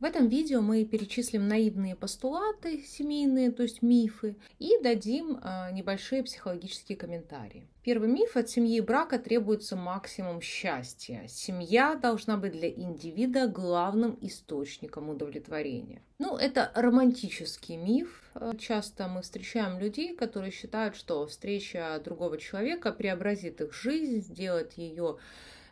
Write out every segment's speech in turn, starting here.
В этом видео мы перечислим наивные постулаты семейные, то есть мифы, и дадим а, небольшие психологические комментарии. Первый миф – от семьи и брака требуется максимум счастья. Семья должна быть для индивида главным источником удовлетворения. Ну, это романтический миф. Часто мы встречаем людей, которые считают, что встреча другого человека преобразит их жизнь, сделает ее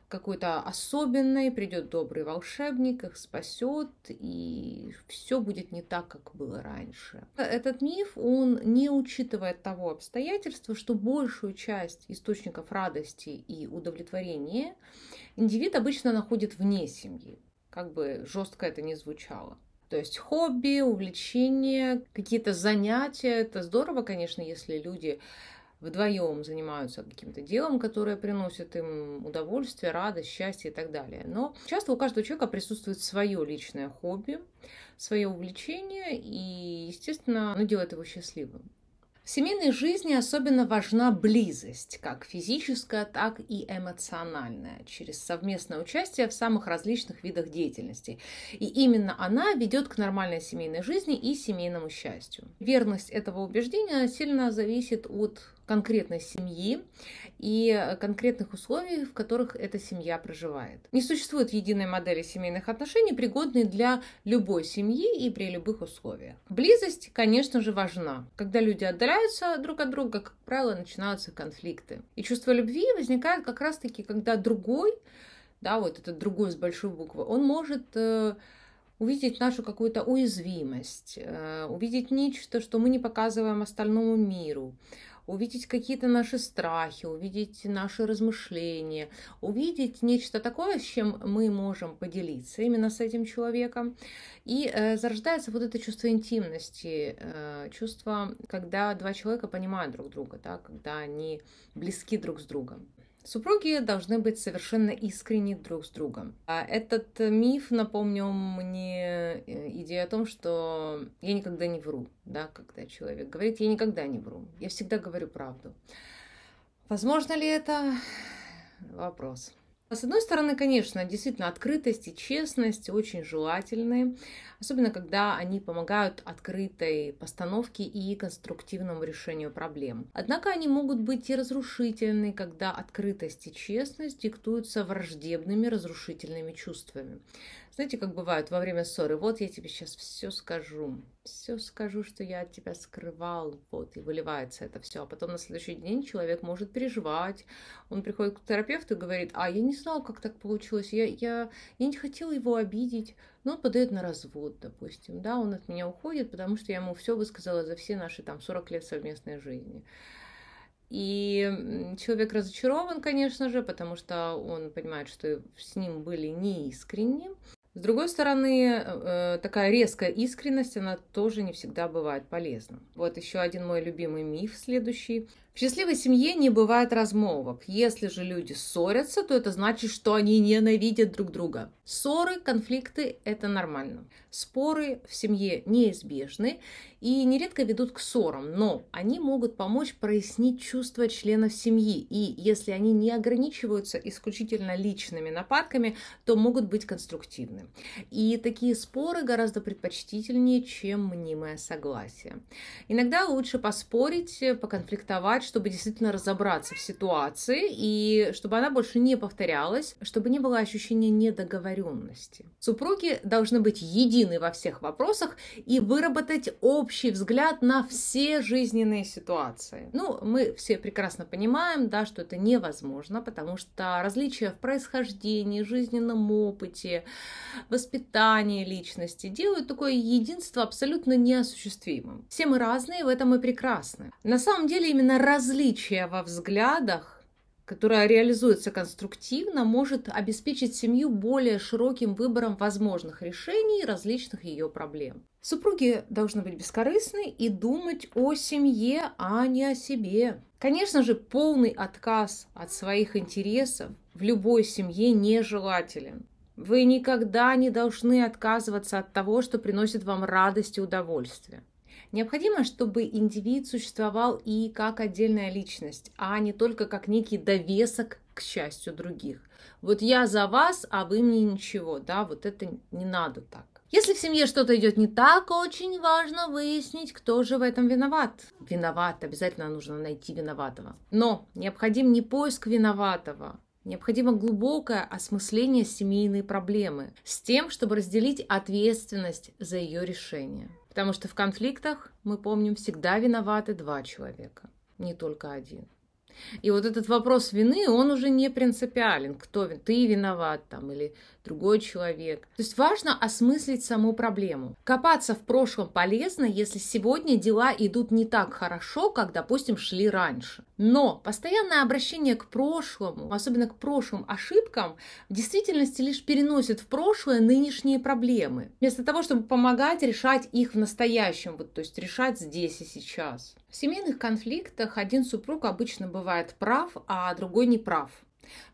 какой-то особенной, придет добрый волшебник, их спасет, и все будет не так, как было раньше. Этот миф, он не учитывает того обстоятельства, что большую часть источников радости и удовлетворения индивид обычно находит вне семьи, как бы жестко это не звучало. То есть хобби, увлечения, какие-то занятия. Это здорово, конечно, если люди вдвоем занимаются каким-то делом, которое приносит им удовольствие, радость, счастье и так далее. Но часто у каждого человека присутствует свое личное хобби, свое увлечение, и, естественно, оно делает его счастливым. В семейной жизни особенно важна близость, как физическая, так и эмоциональная, через совместное участие в самых различных видах деятельности. И именно она ведет к нормальной семейной жизни и семейному счастью. Верность этого убеждения сильно зависит от конкретной семьи и конкретных условий, в которых эта семья проживает. Не существует единой модели семейных отношений, пригодной для любой семьи и при любых условиях. Близость, конечно же, важна. Когда люди отдаляются друг от друга, как правило, начинаются конфликты. И чувство любви возникает как раз-таки, когда другой, да, вот этот другой с большой буквы, он может э, увидеть нашу какую-то уязвимость, э, увидеть нечто, что мы не показываем остальному миру, увидеть какие-то наши страхи, увидеть наши размышления, увидеть нечто такое, с чем мы можем поделиться именно с этим человеком. И э, зарождается вот это чувство интимности, э, чувство, когда два человека понимают друг друга, да, когда они близки друг с другом. Супруги должны быть совершенно искренни друг с другом. А этот э, миф напомнил мне э, идею о том, что я никогда не вру, да, когда человек говорит, я никогда не вру, я всегда говорю правду. Возможно ли это? Вопрос. С одной стороны, конечно, действительно открытость и честность очень желательны, особенно когда они помогают открытой постановке и конструктивному решению проблем. Однако они могут быть и разрушительны, когда открытость и честность диктуются враждебными разрушительными чувствами. Знаете, как бывает во время ссоры, вот я тебе сейчас все скажу, все скажу, что я от тебя скрывал, вот, и выливается это все. А потом на следующий день человек может переживать, он приходит к терапевту и говорит, а я не знал, как так получилось, я, я, я не хотел его обидеть, но ну, он подает на развод, допустим, да, он от меня уходит, потому что я ему все высказала за все наши там 40 лет совместной жизни. И человек разочарован, конечно же, потому что он понимает, что с ним были неискренни. С другой стороны, э, такая резкая искренность, она тоже не всегда бывает полезна. Вот еще один мой любимый миф следующий. В счастливой семье не бывает размолвок. Если же люди ссорятся, то это значит, что они ненавидят друг друга. Ссоры, конфликты – это нормально. Споры в семье неизбежны и нередко ведут к ссорам, но они могут помочь прояснить чувства членов семьи. И если они не ограничиваются исключительно личными нападками, то могут быть конструктивны. И такие споры гораздо предпочтительнее, чем мнимое согласие. Иногда лучше поспорить, поконфликтовать, чтобы действительно разобраться в ситуации и чтобы она больше не повторялась, чтобы не было ощущения недоговоренности. Супруги должны быть едины во всех вопросах и выработать общий взгляд на все жизненные ситуации. Ну, мы все прекрасно понимаем, да, что это невозможно, потому что различия в происхождении, жизненном опыте, воспитании личности делают такое единство абсолютно неосуществимым. Все мы разные, в этом мы прекрасны. На самом деле именно различие во взглядах, которое реализуется конструктивно, может обеспечить семью более широким выбором возможных решений различных ее проблем. Супруги должны быть бескорыстны и думать о семье, а не о себе. Конечно же, полный отказ от своих интересов в любой семье нежелателен. Вы никогда не должны отказываться от того, что приносит вам радость и удовольствие. Необходимо, чтобы индивид существовал и как отдельная личность, а не только как некий довесок к счастью других. Вот я за вас, а вы мне ничего, да, вот это не надо так. Если в семье что-то идет не так, очень важно выяснить, кто же в этом виноват. Виноват, обязательно нужно найти виноватого. Но необходим не поиск виноватого, Необходимо глубокое осмысление семейной проблемы с тем, чтобы разделить ответственность за ее решение. Потому что в конфликтах, мы помним, всегда виноваты два человека, не только один. И вот этот вопрос вины, он уже не принципиален, кто ты виноват там или другой человек. То есть важно осмыслить саму проблему. Копаться в прошлом полезно, если сегодня дела идут не так хорошо, как, допустим, шли раньше. Но постоянное обращение к прошлому, особенно к прошлым ошибкам, в действительности лишь переносит в прошлое нынешние проблемы, вместо того, чтобы помогать решать их в настоящем, вот, то есть решать здесь и сейчас. В семейных конфликтах один супруг обычно бывает прав, а другой не прав.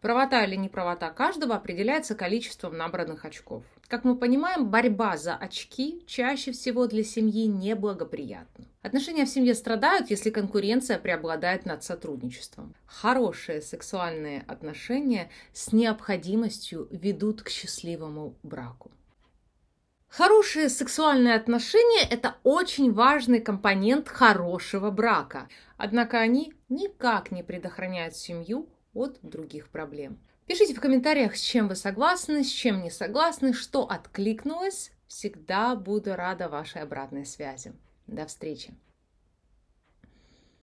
Правота или неправота каждого определяется количеством набранных очков. Как мы понимаем, борьба за очки чаще всего для семьи неблагоприятна. Отношения в семье страдают, если конкуренция преобладает над сотрудничеством. Хорошие сексуальные отношения с необходимостью ведут к счастливому браку. Хорошие сексуальные отношения – это очень важный компонент хорошего брака. Однако они никак не предохраняют семью от других проблем. Пишите в комментариях, с чем вы согласны, с чем не согласны, что откликнулось. Всегда буду рада вашей обратной связи. До встречи!